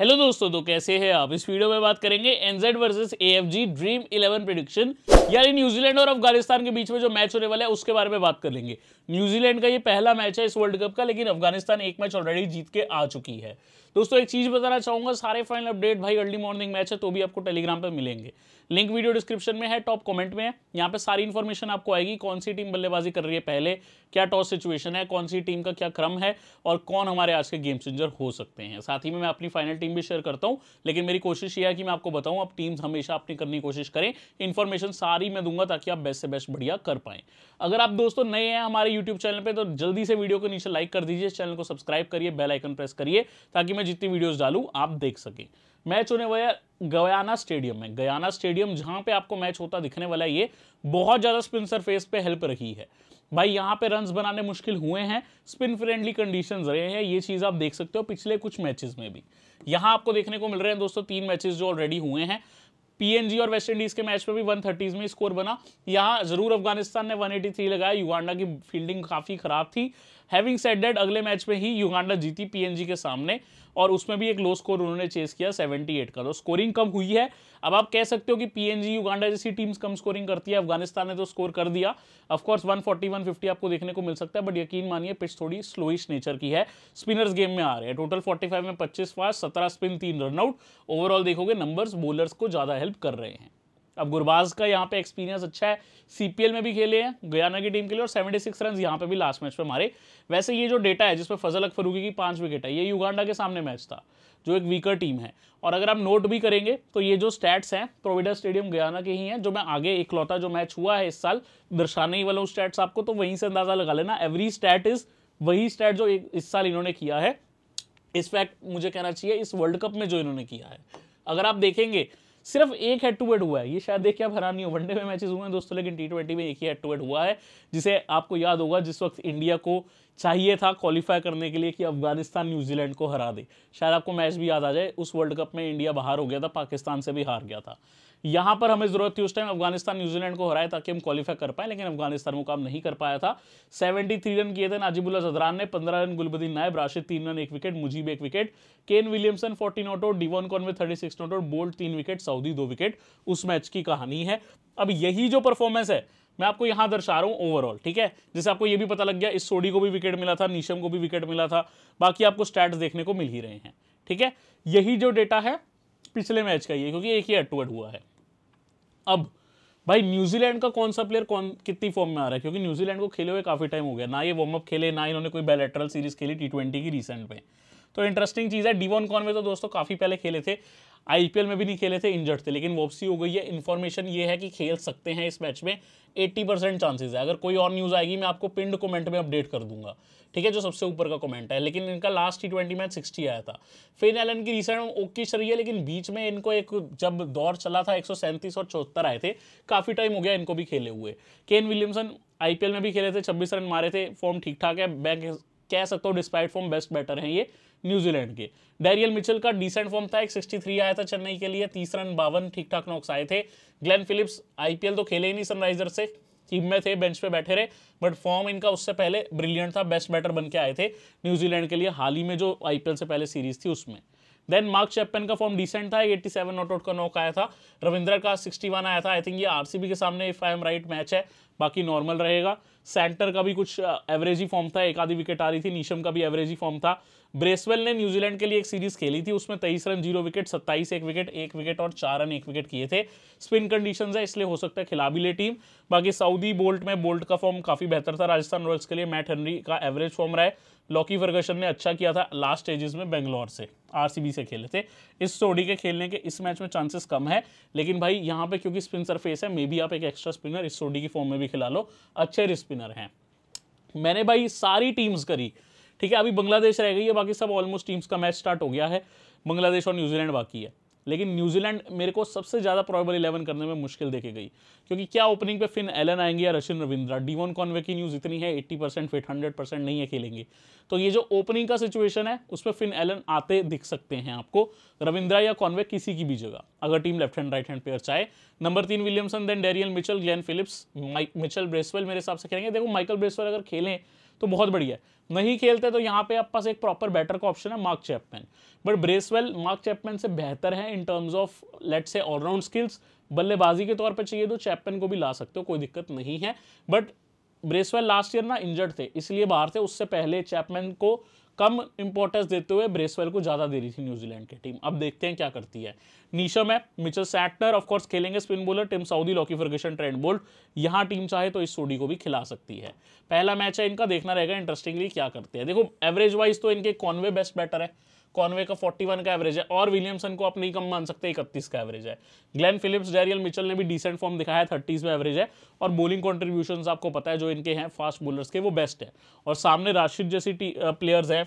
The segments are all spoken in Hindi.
हेलो दोस्तों तो कैसे हैं आप इस वीडियो में बात करेंगे NZ versus AFG dream eleven prediction यानी न्यूजीलैंड और अफगानिस्तान के बीच में जो मैच होने वाला है उसके बारे में बात कर लेंगे न्यूजीलैंड का ये पहला मैच है इस वर्ल्ड कप का लेकिन अफगानिस्तान एक मैच ऑलरेडी जीत के आ चुकी है दोस्तों एक चीज़ बताना चाहूंगा सारे फाइनल अपडेट भाई अर्ली मॉर्निंग मैच है तो भी आपको टेलीग्राम पर मिलेंगे लिंक वीडियो डिस्क्रिप्शन में है टॉप कमेंट में है यहाँ पे सारी इन्फॉर्मेशन आपको आएगी कौन सी टीम बल्लेबाजी कर रही है पहले क्या टॉस सिचुएशन है कौन सी टीम का क्या क्रम है और कौन हमारे आज के गेम चेंजर हो सकते हैं साथ ही में मैं अपनी फाइनल टीम भी शेयर करता हूँ लेकिन मेरी कोशिश यह है कि मैं आपको बताऊँ आप टीम्स हमेशा अपनी करने की कोशिश करें इन्फॉर्मेशन सारी मैं दूंगा ताकि आप बेस्ट से बेस्ट बढ़िया कर पाएँ अगर आप दोस्तों नए हैं हमारे यूट्यूब चैनल पर तो जल्दी से वीडियो को नीचे लाइक कर दीजिए चैनल को सब्सक्राइब करिए बेलाइकन प्रेस करिए ताकि मैं जितनी वीडियोस डालूँ आप देख सके मैच होने वाला गयाना स्टेडियम में गयाना स्टेडियम जहां पे आपको मैच होता दिखने वाला है ये बहुत ज़्यादा स्पिन सरफेस पे हेल्प रही है भाई यहाँ पे रन्स बनाने मुश्किल हुए हैं स्पिन फ्रेंडली कंडीशन रहे हैं ये चीज़ आप देख सकते हो पिछले कुछ मैचेस में भी यहाँ आपको देखने को मिल रहे हैं दोस्तों तीन मैचेस जो ऑलरेडी हुए हैं पीएनजी और वेस्ट इंडीज के मैच में भी वन थर्टीज में स्कोर बना यहाँ जरूर अफगानिस्तान ने 183 लगाया युगांडा की फील्डिंग काफ़ी खराब थी हैविंग सेड डेट अगले मैच में ही युगांडा जीती पीएनजी के सामने और उसमें भी एक लो स्कोर उन्होंने चेस किया 78 का तो स्कोरिंग कम हुई है अब आप कह सकते हो कि पीएनजी युगांडा जैसी टीम्स कम स्कोरिंग करती है अफगानिस्तान ने तो स्कोर कर दिया ऑफकोर्स 140 150 आपको देखने को मिल सकता है बट यकीन मानिए पिच थोड़ी स्लोइश नेचर की है स्पिनर्स गेम में आ रहे हैं टोटल फोर्टी में पच्चीस फास्ट सत्रह स्पिन तीन रनआउट ओवरऑल देखोगे नंबर्स बोलर्स को ज़्यादा हेल्प कर रहे हैं अब गुरबाज का यहाँ पे एक्सपीरियंस अच्छा है सीपीएल में भी खेले हैं गयाना की टीम के लिए और 76 रन यहाँ पे भी लास्ट मैच में मारे वैसे ये जो डेटा है जिसमें फजल अक फरूगी की पांच विकेट है ये युगांडा के सामने मैच था जो एक वीकर टीम है और अगर आप नोट भी करेंगे तो ये जो स्टैट्स हैं प्रोविडर स्टेडियम गयाना के ही हैं जो मैं आगे इकलौता जो मैच हुआ है इस साल दर्शाने ही वाला हूँ स्टैट्स आपको तो वहीं से अंदाजा लगा लेना एवरी स्टैट इज वही स्टैट जो इस साल इन्होंने किया है इस फैक्ट मुझे कहना चाहिए इस वर्ल्ड कप में जो इन्होंने किया है अगर आप देखेंगे सिर्फ एक हेड टू हेड हुआ है ये शायद देख के आप हरानी हो वनडे में मैचेस हुए हैं दोस्तों लेकिन टी ट्वेंटी में एक ही हेड टू हेड हुआ है जिसे आपको याद होगा जिस वक्त इंडिया को चाहिए था क्वालिफाई करने के लिए कि अफगानिस्तान न्यूजीलैंड को हरा दे शायद आपको मैच भी याद आ जाए उस वर्ल्ड कप में इंडिया बाहर हो गया था पाकिस्तान से भी हार गया था यहां पर हमें ज़रूरत थी उस टाइम अफगानिस्तान न्यूजीलैंड को हराए ताकि हम क्वालिफाई कर पाए लेकिन अफगानिस्तान को काम नहीं कर पाया था 73 रन किए थे नाजिबुल्ला जदरान ने 15 रन गुलबदीन नायब राशिद तीन रन एक विकेट मुजीब एक wicket Kane Williamson 40 not out Devon Conway 36 not out Boult तीन विकेट सऊदी दो विकेट उस मैच की कहानी है अब यही जो परफॉर्मेंस है मैं आपको यहां दर्शा रहा हूँ ओवरऑल ठीक है जैसे आपको यह भी पता लग गया इस सोडी को भी विकेट मिला था नीशम को भी विकेट मिला था बाकी आपको स्टैट्स देखने को मिल ही रहे हैं ठीक है यही जो डेटा है पिछले मैच का ही है क्योंकि एक ही एटवर्ड हुआ है अब भाई न्यूजीलैंड का कौन सा प्लेयर कौन कितनी फॉर्म में आ रहा है क्योंकि न्यूजीलैंड को खेले हुए काफ़ी टाइम हो गया ना ये वार्म अप खेले ना इन्होंने कोई बैलेटरल सीरीज खेली टी की रिसेंट में तो इंटरेस्टिंग चीज़ है डीवॉन कॉनवे तो दोस्तों काफ़ी पहले खेले थे आईपीएल में भी नहीं खेले थे इंजर्ड थे लेकिन वापसी हो गई है इन्फॉर्मेशन ये है कि खेल सकते हैं इस मैच में 80 परसेंट चांसेज है अगर कोई और न्यूज़ आएगी मैं आपको पिंड कमेंट में अपडेट कर दूंगा ठीक है जो सबसे ऊपर का कमेंट है लेकिन इनका last T twenty match sixty आया था फिन एलन की रिसेंट ओके रही है लेकिन बीच में इनको एक जब दौर चला था एक और चौहत्तर आए थे काफ़ी टाइम हो गया इनको भी खेले हुए केन विलियमसन आईपीएल में भी खेले थे छब्बीस रन मारे थे फॉर्म ठीक ठाक है बैक कह सकता हूँ डिस्पाइट फॉर्म बेस्ट बैटर हैं ये न्यूजीलैंड के डैरियल मिचल का डिसेंट फॉर्म था एक 63 आया था चेन्नई के लिए तीस रन बावन ठीक ठाक नॉक्स आए थे ग्लेन फिलिप्स आईपीएल तो खेले ही नहीं सनराइजर से टीम में थे बेंच पे बैठे रहे बट फॉर्म इनका उससे पहले ब्रिलियंट था बेस्ट बैटर बन के आए थे न्यूजीलैंड के लिए हाल ही में जो आईपीएल से पहले सीरीज थी उसमें देन मार्क चैप्पन का फॉर्म डिसेंट था 87 सेवन नॉट आउट का नॉक आया था रविंद्र का 61 आया था आई थिंक ये आरसीबी के सामने if I am right match है बाकी नॉर्मल रहेगा सेंटर का भी कुछ एवरेज uh, ही फॉर्म था एक आधी विकेट आ रही थी नीशम का भी एवरेज ही फॉर्म था ब्रेसवेल ने न्यूजीलैंड के लिए एक सीरीज खेली थी उसमें तेईस रन जीरो विकेट सत्ताईस एक विकेट एक विकेट और चार रन एक विकेट किए थे स्पिन कंडीशंस है इसलिए हो सकता है खिला भी ले टीम बाकी सऊदी बोल्ट में बोल्ट का फॉर्म काफ़ी बेहतर था राजस्थान रॉयल्स के लिए मैट हेनरी का एवरेज फॉर्म रहा है लॉकी फर्गसन ने अच्छा किया था लास्ट स्टेजेस में बेंगलोर से आरसीबी से खेले थे इस सोडी के खेलने के इस मैच में चांसेस कम है लेकिन भाई यहाँ पे क्योंकि स्पिन सरफेस है मे बी आप एक एक्स्ट्रा स्पिनर इस सोडी की फॉर्म में भी खिला लो अच्छे स्पिनर हैं मैंने भाई सारी टीम्स करी ठीक है अभी बांग्लादेश रह गई है बाकी सब ऑलमोस्ट टीम्स का मैच स्टार्ट हो गया है बांग्लादेश और न्यूजीलैंड बाकी है लेकिन न्यूजीलैंड मेरे को सबसे ज़्यादा प्रॉबल इलेवन करने में मुश्किल देखी गई क्योंकि क्या ओपनिंग पे फिन एलन आएंगे या रशिन रविंद्रा डीवन कॉन्वे की न्यूज़ इतनी है 80 परसेंट फिट हंड्रेड परसेंट नहीं है खेलेंगे तो ये जो ओपनिंग का सिचुएशन है उस पर फिन एलन आते दिख सकते हैं आपको रविंद्रा या कॉन्वे किसी की भी जगह अगर team left hand right hand pair चाहे नंबर तीन Williamson then Daryl Mitchell Glenn Phillips Michael Bracewell मेरे हिसाब से खेलेंगे देखो माइकल ब्रेसवेल अगर खेलें तो बहुत बढ़िया नहीं खेलते तो यहाँ पे आप पास एक प्रॉपर बैटर का ऑप्शन है Mark Chapman but Bracewell Mark Chapman से बेहतर है in terms of let's say allround skills बल्लेबाजी के तौर पर चाहिए तो चैपमैन को भी ला सकते हो कोई दिक्कत नहीं है बट ब्रेसवेल लास्ट ईयर ना इंजर्ड थे इसलिए बाहर थे उससे पहले चैपमैन को कम इंपॉर्टेंस देते हुए ब्रेसवेल को ज़्यादा दे रही थी न्यूजीलैंड की टीम अब देखते हैं क्या करती है नीशम है मिचल सैटनर ऑफकोर्स खेलेंगे spin bowler team Southee Lockie Ferguson Trent Boult यहाँ टीम चाहे तो इस सोडी को भी खिला सकती है पहला मैच है इनका देखना रहेगा इंटरेस्टिंगली क्या करते हैं देखो एवरेज वाइज तो इनके कॉन्वे बेस्ट बैटर है कॉनवे का फोर्टी का एवरेज है और विलियमसन को आप नहीं कम मान सकते इकतीस का एवरेज है ग्लैन फिलिप्स डेरियल मिचल ने भी डिसेंट फॉर्म दिखाया है थर्टीज में एवरेज है और बोलिंग कॉन्ट्रीब्यूशन आपको पता है जो इनके हैं फास्ट बोलर्स के वो बेस्ट है और सामने राशिद जैसी प्लेयर्स है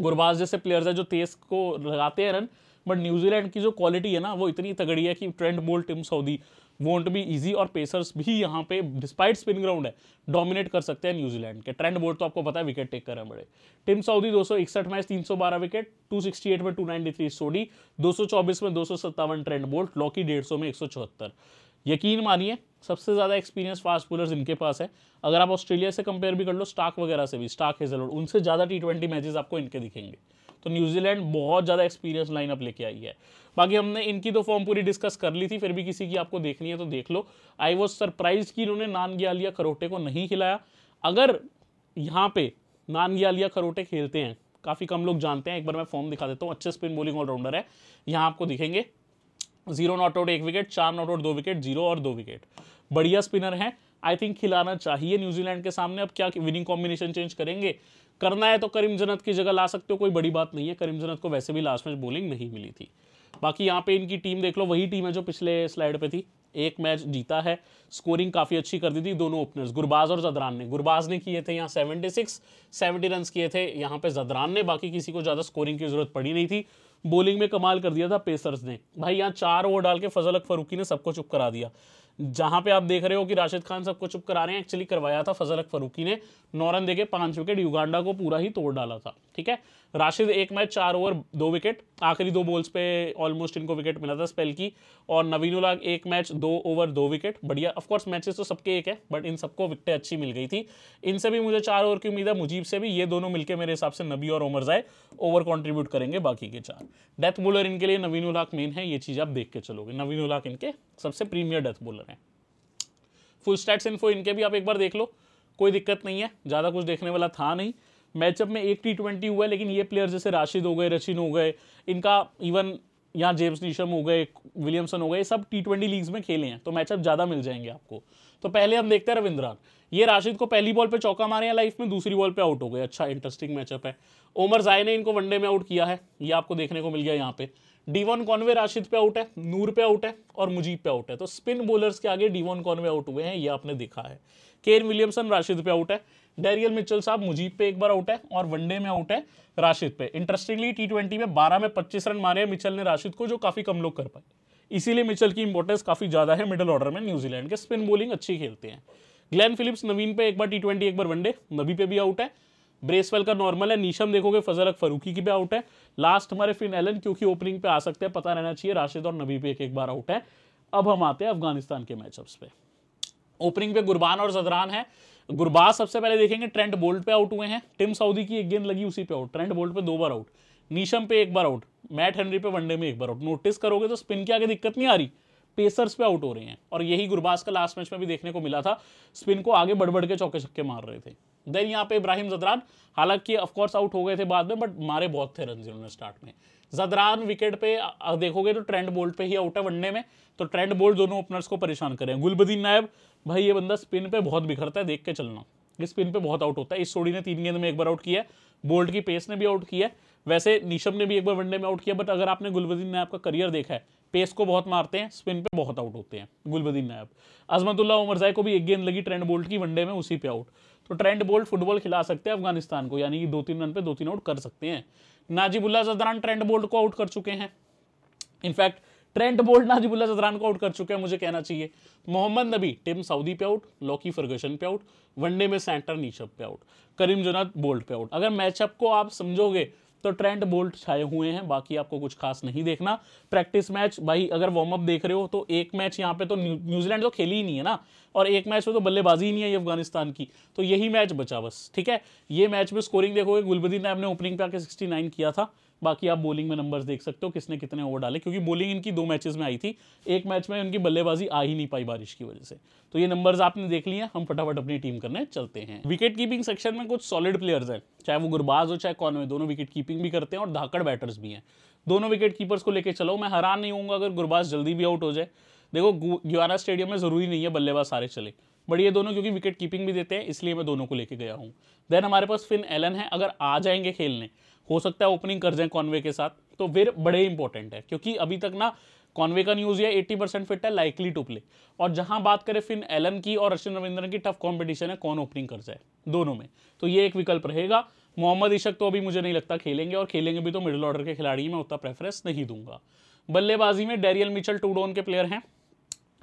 गुरबाज जैसे प्लेयर्स है जो तेज को लगाते हैं रन बट न्यूजीलैंड की जो क्वालिटी है ना वो इतनी तगड़ी है कि Trent Boult team Southee won't be easy और पेसर्स भी यहाँ पे डिस्पाइट स्पिन ग्राउंड है डोमिनेट कर सकते हैं न्यूजीलैंड के ट्रेंड बोर्ड तो आपको पता है विकेट टेक कर रहे हैं बड़े टिम सऊदी दो मैच 312 विकेट 268 में 293 सोडी 224 में दो ट्रेंड बोल्ट लॉकी डेढ़ में एक यकीन मानिए सबसे ज़्यादा एक्सपीरियंस फास्ट बोलर्स इनके पास है अगर आप ऑस्ट्रेलिया से कंपेयर भी कर लो स्टाक वगैरह से भी स्टाक हेजलवुड उनसे ज़्यादा टी ट्वेंटी मैचेस आपको इनके दिखेंगे तो न्यूजीलैंड बहुत ज़्यादा एक्सपीरियंस लाइनअप लेके आई है बाकी हमने इनकी तो फॉर्म पूरी डिस्कस कर ली थी फिर भी किसी की आपको देखनी है तो देख लो आई वॉज सरप्राइज कि इन्होंने नान गियालिया करोटे को नहीं खिलाया अगर यहाँ पे नान गियालिया करोटे खेलते हैं काफ़ी कम लोग जानते हैं एक बार मैं फॉर्म दिखा देता हूँ अच्छे स्पिन बॉलिंग ऑलराउंडर है यहाँ आपको दिखेंगे जीरो नॉट आउट एक विकेट चार नॉट आउट दो विकेट जीरो और दो विकेट बढ़िया स्पिनर हैं आई थिंक खिलाना चाहिए न्यूजीलैंड के सामने अब क्या विनिंग कॉम्बिनेशन चेंज करेंगे करना है तो करीम जनत की जगह ला सकते हो कोई बड़ी बात नहीं है करीम जनत को वैसे भी लास्ट मैच बॉलिंग नहीं मिली थी बाकी यहाँ पे इनकी टीम देख लो वही टीम है जो पिछले स्लाइड पे थी एक मैच जीता है स्कोरिंग काफ़ी अच्छी कर दी थी दोनों ओपनर्स गुरबाज और जदरान ने गुरबाज ने किए थे यहाँ 76 70 रन्स किए थे यहाँ पे जदरान ने बाकी किसी को ज़्यादा स्कोरिंग की ज़रूरत पड़ी नहीं थी बॉलिंग में कमाल कर दिया था पेसर्स ने भाई यहाँ चार ओवर डाल के फजल अक फरूकी ने सबको चुप करा दिया जहां पे आप देख रहे हो कि राशिद खान सबको चुप करा रहे हैं एक्चुअली करवाया था फजल फरूकी ने रन देके पांच विकेट युगांडा को पूरा ही तोड़ डाला था ठीक है राशिद एक मैच चार ओवर दो विकेट आखिरी दो बॉल्स पे ऑलमोस्ट इनको विकेट मिला था स्पेल की और नवीन उलाग एक मैच दो ओवर दो विकेट बढ़िया ऑफकोर्स मैचेस तो सबके एक है बट इन सबको विकटें अच्छी मिल गई थी इनसे भी मुझे चार ओवर की उम्मीद है मुजीब से भी ये दोनों मिलकर मेरे हिसाब से नबी और ओमर जाए ओवर कॉन्ट्रीब्यूट करेंगे बाकी के चार डेथ बोलर इनके लिए नवीन उलाक मेन है ये चीज़ आप देख के चलोगे नवीन उलाक इनके सबसे premier death bowler full stats info इनके भी आप एक बार देख लो कोई दिक्कत नहीं है ज़्यादा कुछ देखने वाला था नहीं मैचअप में एक टी ट्वेंटी हुआ है लेकिन ये प्लेयर जैसे राशिद हो गए रचिन हो गए इनका इवन यहाँ जेम्स नीशम हो गए विलियमसन हो गए सब टी ट्वेंटी लीग्स में खेले हैं तो मैचअप ज़्यादा मिल जाएंगे आपको तो पहले हम देखते हैं रविंद्रा ये राशिद को पहली बॉल पे चौका मारे हैं लाइफ में दूसरी बॉल पे आउट हो गए अच्छा इंटरेस्टिंग मैचअप है ओमर जाय ने इनको वनडे में आउट किया है ये आपको देखने को मिल गया यहाँ पे डीवन कॉनवे राशिद पे आउट है नूर पे आउट है और मुजीब पे आउट है तो स्पिन बोलर्स के आगे डीवन कॉनवे आउट हुए हैं ये आपने देखा है केन विलियमसन राशिद पे आउट है डेरियल मिचल साहब मुजीब पे एक बार आउट है और वनडे में आउट है राशिद पे इंटरेस्टिंगली टी ट्वेंटी में बारह में पच्चीस रन मारे हैं मिचल ने राशिद को जो काफ़ी कम लोग कर पाए इसीलिए मिचल की इंपॉर्टेंस काफ़ी ज़्यादा है मिडल ऑर्डर में न्यूजीलैंड के स्पिन बॉलिंग अच्छी खेलते हैं ग्लैन फिलिप्स नवीन पे एक बार टी ट्वेंटी एक बार वनडे नबी पे भी आउट है ब्रेसवेल का नॉर्मल है नीशम देखोगे फजल अक फरूकी की भी आउट है लास्ट हमारे फिन एलन क्योंकि ओपनिंग पे आ सकते हैं पता रहना चाहिए राशिद और नबी पे एक एक बार आउट है अब हम आते हैं अफगानिस्तान के मैचअप्स पे ओपनिंग पे गुरबान और जदरान है गुरबाज सबसे पहले देखेंगे ट्रेंट बोल्ट पे आउट हुए हैं टिम सऊदी की एक गेंद लगी उसी पे आउट ट्रेंट बोल्ट पे दो बार आउट नीशम पे एक बार आउट मैट हेनरी पे वनडे में एक बार आउट नोटिस करोगे तो स्पिन की आगे दिक्कत नहीं आ रही पेसर्स पे आउट हो रहे हैं और यही गुरबाज का लास्ट मैच में भी देखने को मिला था स्पिन को आगे बढ़ बढ़ के चौके छक्के मार रहे थे देन यहाँ पे इब्राहिम जदरान हालांकि ऑफकोर्स आउट हो गए थे बाद में बट मारे बहुत थे रन जिन्होंने स्टार्ट में जदरान विकेट पे देखोगे तो ट्रेंड बोल्ट पे ही आउट है वनडे में तो ट्रेंड बोल्ट दोनों ओपनर्स को परेशान करें गुलबदीन नायब भाई ये बंदा स्पिन पे बहुत बिखरता है देख के चलना ये स्पिन पे बहुत आउट होता है इस सोडी ने तीन गेंद में एक बार आउट किया बोल्ट की पेस ने भी आउट किया वैसे नीशम ने भी एक बार वनडे में आउट किया बट अगर आपने गुलबदीन नायब का करियर देखा है पेस को बहुत मारते हैं स्पिन पे बहुत आउट होते हैं गुलबदीन नायब अजमतुल्ला उमरजाई को भी एक गेंद लगी ट्रेंड बोल्ट की वनडे में उसी पे आउट तो ट्रेंड बोल्ट फुटबॉल खिला सकते हैं अफगानिस्तान को यानी कि दो तीन रन पे दो तीन आउट कर सकते हैं नाजीबुल्ला जदरान ट्रेंड बोल्ट को आउट कर चुके हैं in fact Trent Boult Najibullah Zadran को आउट कर चुके हैं मुझे कहना चाहिए मोहम्मद नबी टिम सऊदी पे आउट लॉकी फर्गसन पे आउट वनडे में सेंटर नीचअप पे आउट करीम जुनाद बोल्ट पे आउट अगर मैचअप को आप समझोगे तो ट्रेंड बोल्ट छाए हुए हैं बाकी आपको कुछ खास नहीं देखना प्रैक्टिस मैच भाई अगर वार्म अप देख रहे हो तो एक मैच यहाँ पे तो न्यूजीलैंड तो खेली ही नहीं है ना और एक मैच में तो बल्लेबाजी ही नहीं है अफगानिस्तान की तो यही मैच बचा बस ठीक है ये मैच में स्कोरिंग देखोगे गुलबदीन ने अपने ओपनिंग पे आके सिक्सटी किया था बाकी आप बॉलिंग में नंबर्स देख सकते हो किसने कितने ओवर डाले क्योंकि बॉलिंग इनकी दो मैचेस में आई थी एक मैच में उनकी बल्लेबाजी आ ही नहीं पाई बारिश की वजह से तो ये नंबर्स आपने देख लिए हम फटाफट अपनी टीम करने चलते हैं विकेट कीपिंग सेक्शन में कुछ सॉलिड प्लेयर्स हैं चाहे वो गुरबाज हो चाहे कॉनवे दोनों विकेट कीपिंग भी करते हैं और धाकड़ बैटर्स भी हैं दोनों विकेट कीपर्स को लेकर चलो मैं हैरान नहीं होऊंगा अगर गुरबाज जल्दी भी आउट हो जाए देखो ग्यारह स्टेडियम में ज़रूरी नहीं है बल्लेबाज सारे चले बट ये दोनों क्योंकि विकेट कीपिंग भी देते हैं इसलिए मैं दोनों को लेके गया हूँ देन हमारे पास फिन एलन है अगर आ जाएंगे खेलने हो सकता है ओपनिंग कर जाए कॉन्वे के साथ तो वेर बड़े इंपॉर्टेंट है क्योंकि अभी तक ना कॉन्वे का न्यूज या एट्टी परसेंट फिट है लाइकली टू प्ले और जहां बात करें फिन एलन की और अश्विन रविंद्रन की टफ कंपटीशन है कौन ओपनिंग कर जाए दोनों में तो ये एक विकल्प रहेगा मोहम्मद इशक तो अभी मुझे नहीं लगता खेलेंगे और खेलेंगे भी तो मिडिल ऑर्डर के खिलाड़ी मैं उतना प्रेफरेंस नहीं दूंगा बल्लेबाजी में डेरियल मिचल टू डोन के प्लेयर हैं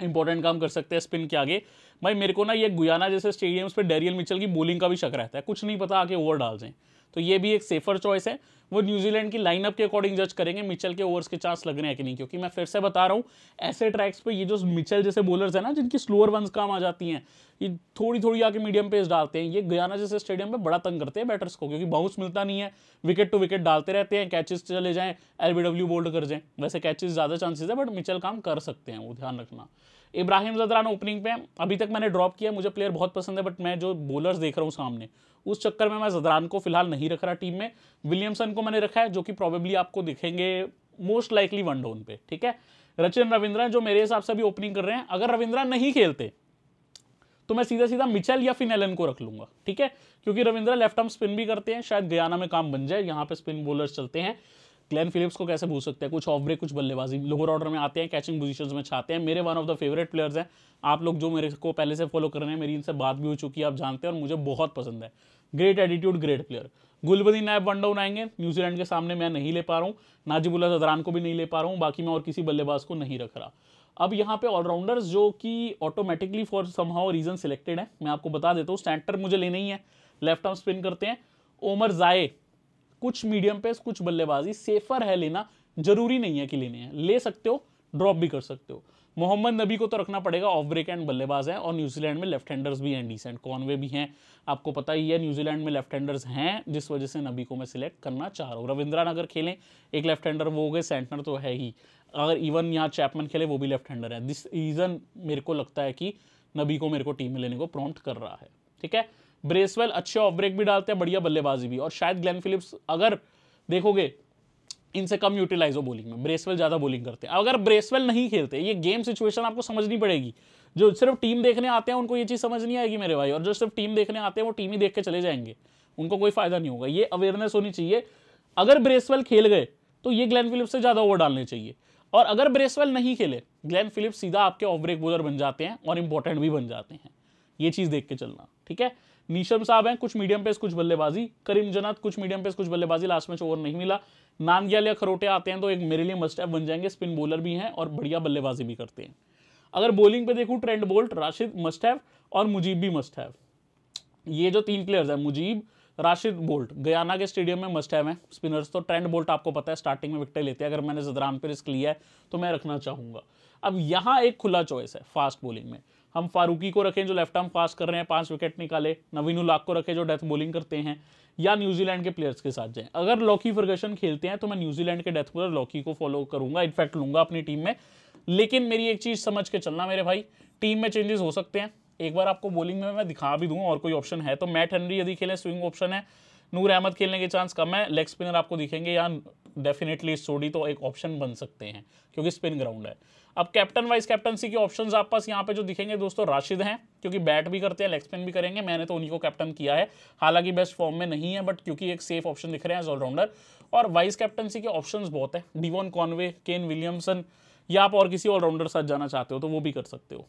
इंपॉर्टेंट काम कर सकते हैं स्पिन के आगे भाई मेरे को ना ये गुयाना जैसे स्टेडियम्स पे डेरियल मिचल की बॉलिंग का भी शक रहता है कुछ नहीं पता आके ओवर डाल दें तो ये भी एक सेफ़र चॉइस है वो न्यूजीलैंड की लाइनअप के अकॉर्डिंग जज करेंगे मिचल के ओवर्स के चांस लग रहे हैं कि नहीं क्योंकि मैं फिर से बता रहा हूँ ऐसे ट्रैक्स पे ये जो मिचल जैसे बॉलर्स हैं ना जिनकी स्लोअर वंस काम आ जाती हैं ये थोड़ी थोड़ी आके मीडियम पेस डालते हैं ये गयाना जैसे स्टेडियम में बड़ा तंग करते हैं बैटर्स को क्योंकि बाउंस मिलता नहीं है विकेट टू विकेट डालते रहते हैं कैचेस चले जाएँ एल बोल्ड कर जाएँ वैसे कैचेस ज़्यादा चांसेस है बट मिचल काम कर सकते हैं वो ध्यान रखना इब्राहिम जदरान ओपनिंग पे अभी तक मैंने ड्रॉप किया मुझे प्लेयर बहुत पसंद है बट मैं जो बॉलर्स देख रहा हूँ सामने उस चक्कर में मैं जदरान को फिलहाल नहीं रख रहा टीम में विलियमसन को मैंने रखा है जो कि प्रॉबेबली आपको दिखेंगे मोस्ट लाइकली वन डाउन पे ठीक है रचिन रविंद्रा जो मेरे हिसाब से अभी ओपनिंग कर रहे हैं अगर रविंद्रा नहीं खेलते तो मैं सीधा सीधा मिचेल या फिर एलन को रख लूंगा ठीक है क्योंकि रविंद्रा लेफ्ट आर्म स्पिन भी करते हैं शायद गयाना में काम बन जाए यहाँ पे स्पिन बोलर चलते हैं ग्लैन फिलिप्स को कैसे भूल सकते हैं कुछ ऑफ ब्रेक कुछ बल्लेबाजी लोअर ऑर्डर में आते हैं कैचिंग पोजीशंस में छाते हैं मेरे one of the favourite players हैं आप लोग जो मेरे को पहले से फॉलो कर रहे हैं मेरी इनसे बात भी हो चुकी है आप जानते हैं और मुझे बहुत पसंद है great attitude great player Gulbadin Naib down आएंगे न्यूजीलैंड के सामने मैं नहीं ले पा रहा हूँ नाजिबुल्ला जदरान को भी नहीं ले पा रहा हूँ बाकी मैं और किसी बल्लेबाज को नहीं रख रहा अब यहाँ पे ऑलराउंडर्स जो कि automatically for somehow reason selected है मैं आपको बता देता हूँ सेंटर मुझे लेना ही है लेफ्ट आर्म स्पिन करते हैं ओमर जाए कुछ मीडियम पे कुछ बल्लेबाजी सेफर है लेना जरूरी नहीं है कि लेने हैं ले सकते हो ड्रॉप भी कर सकते हो मोहम्मद नबी को तो रखना पड़ेगा ऑफ ब्रेक एंड बल्लेबाज है और न्यूजीलैंड में लेफ्ट हैंडर्स भी हैं डिसेंट कॉनवे भी हैं आपको पता ही है न्यूजीलैंड में लेफ्ट हैंडर्स हैं जिस वजह से नबी को मैं सिलेक्ट करना चाह रहा हूँ रविंद्रा नगर खेलें एक लेफ्ट हैंडर वो हो गए सेंटनर तो है ही अगर इवन यहाँ चैपमन खेले वो भी लेफ्ट हैंडर है दिस रीज़न मेरे को लगता है कि नबी को मेरे को टीम में लेने को प्रॉम्प्ट कर रहा है ठीक है ब्रेसवेल अच्छे ऑफ ब्रेक भी डालते हैं बढ़िया बल्लेबाजी भी और शायद ग्लैन फिलिप्स अगर देखोगे इनसे कम यूटिलाइज हो बॉलिंग में ब्रेसवेल ज़्यादा बॉलिंग करते हैं अगर ब्रेसवेल नहीं खेलते ये गेम सिचुएशन आपको समझनी पड़ेगी जो सिर्फ टीम देखने आते हैं उनको ये चीज़ समझ नहीं आएगी मेरे भाई और जो सिर्फ टीम देखने आते हैं वो टीम ही देख के चले जाएंगे उनको कोई फायदा नहीं होगा ये अवेयरनेस होनी चाहिए अगर ब्रेसवेल खेल गए तो ये ग्लैन फिलिप्स से ज़्यादा ओवर डालने चाहिए और अगर ब्रेसवेल नहीं खेले ग्लैन फिलिप्स सीधा आपके ऑफ ब्रेक बोलर बन जाते हैं और इंपॉर्टेंट भी बन जाते हैं ये चीज़ देख के चलना ठीक है नीशम साहब हैं कुछ मीडियम पेस कुछ बल्लेबाजी करीम जनात कुछ मीडियम पेस कुछ बल्लेबाजी लास्ट मैच ओवर नहीं मिला नानग्याल या खरोटे आते हैं तो एक मेरे लिए मस्ट बन जाएंगे स्पिन बॉलर भी हैं और बढ़िया बल्लेबाजी भी करते हैं अगर बॉलिंग पे देखू Trent Boult Rashid must have और मुजीब भी मस्ट हैव ये जो तीन प्लेयर्स हैं मुजीब राशिद बोल्ट गयाना के स्टेडियम में मस्ट हैव हैं स्पिनर्स तो ट्रेंड बोल्ट आपको पता है स्टार्टिंग में विकटें लेते हैं अगर मैंने जदराम पे रिस्क लिया है तो मैं रखना चाहूँगा अब यहाँ एक खुला चॉइस है फास्ट बॉलिंग में हम फारूकी को रखें जो लेफ्ट आर्म फास्ट कर रहे हैं पांच विकेट निकाले नवीन उलाक को रखें जो डेथ बॉलिंग करते हैं या न्यूजीलैंड के प्लेयर्स के साथ जाएं अगर लॉकी फर्गसन खेलते हैं तो मैं न्यूजीलैंड के डेथ बॉलर लॉकी को फॉलो करूंगा इनफैक्ट लूंगा अपनी टीम में लेकिन मेरी एक चीज़ समझ के चलना मेरे भाई टीम में चेंजेस हो सकते हैं एक बार आपको बॉलिंग में मैं दिखा भी दूंगा और कोई ऑप्शन है तो मैट हेनरी यदि खेलें स्विंग ऑप्शन है नूर अहमद खेलने के चांस कम है लेग स्पिनर आपको दिखेंगे या डेफिनेटली सोडी तो एक ऑप्शन बन सकते हैं क्योंकि स्पिन ग्राउंड है अब कैप्टन वाइस कैप्टनसी के ऑप्शंस आप पास यहाँ पे जो दिखेंगे दोस्तों राशिद हैं क्योंकि बैट भी करते हैं लेग स्पिन भी करेंगे मैंने तो उन्हीं को कैप्टन किया है हालांकि बेस्ट फॉर्म में नहीं है बट क्योंकि एक सेफ ऑप्शन दिख रहे हैं एज ऑलराउंडर और वाइस कैप्टनसी के ऑप्शन बहुत है डिवॉन कॉनवे केन विलियमसन या आप और किसी ऑलराउंडर साथ जाना चाहते हो तो वो भी कर सकते हो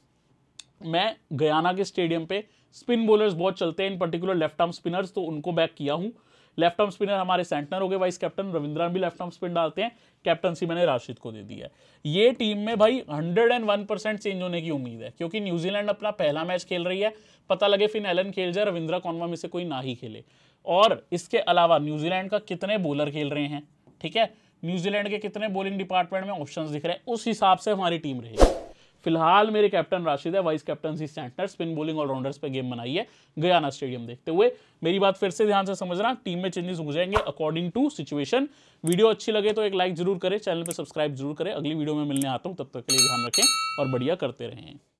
मैं गयाना के स्टेडियम पे स्पिन बोलर्स बहुत चलते हैं in particular left arm spinners तो उनको बैक किया हूँ लेफ्ट आर्म स्पिनर हमारे सेंटनर हो गए वाइस कैप्टन रविंद्रन भी लेफ्ट आर्म स्पिन डालते हैं कैप्टनसी मैंने राशिद को दे दी है ये टीम में भाई 101 परसेंट चेंज होने की उम्मीद है क्योंकि न्यूजीलैंड अपना पहला मैच खेल रही है पता लगे फिर एलन खेल जाए रविंद्रा कौनवा में से कोई ना ही खेले और इसके अलावा न्यूजीलैंड का कितने बॉलर खेल रहे हैं ठीक है न्यूजीलैंड के कितने बॉलिंग डिपार्टमेंट में ऑप्शन दिख रहे हैं उस हिसाब से हमारी टीम रहेगी फिलहाल मेरे कैप्टन राशिद है vice captaincy Santner spin bowling allrounders पे गेम बनाई है गयाना स्टेडियम देखते हुए मेरी बात फिर से ध्यान से समझना टीम में चेंजेस हो जाएंगे अकॉर्डिंग टू सिचुएशन वीडियो अच्छी लगे तो एक लाइक जरूर करें चैनल पर सब्सक्राइब जरूर करें अगली वीडियो में मिलने आता हूँ तब तक के लिए ध्यान रखें और बढ़िया करते रहें